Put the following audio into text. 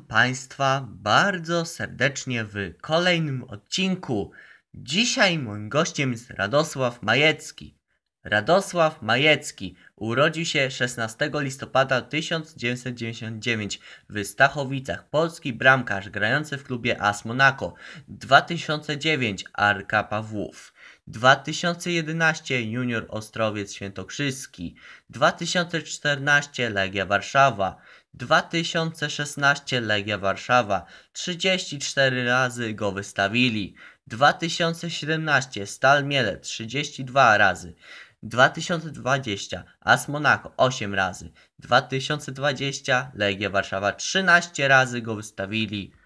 Państwa bardzo serdecznie w kolejnym odcinku. Dzisiaj moim gościem jest Radosław Majecki. Radosław Majecki urodził się 16 listopada 1999 w Stachowicach, polski bramkarz grający w klubie AS Monaco, 2009 Arka Pawłów. 2011 Junior Ostrowiec Świętokrzyski, 2014 Legia Warszawa, 2016 Legia Warszawa 34 razy go wystawili. 2017 Stal Miele 32 razy. 2020 AS Monaco 8 razy. 2020 Legia Warszawa 13 razy go wystawili.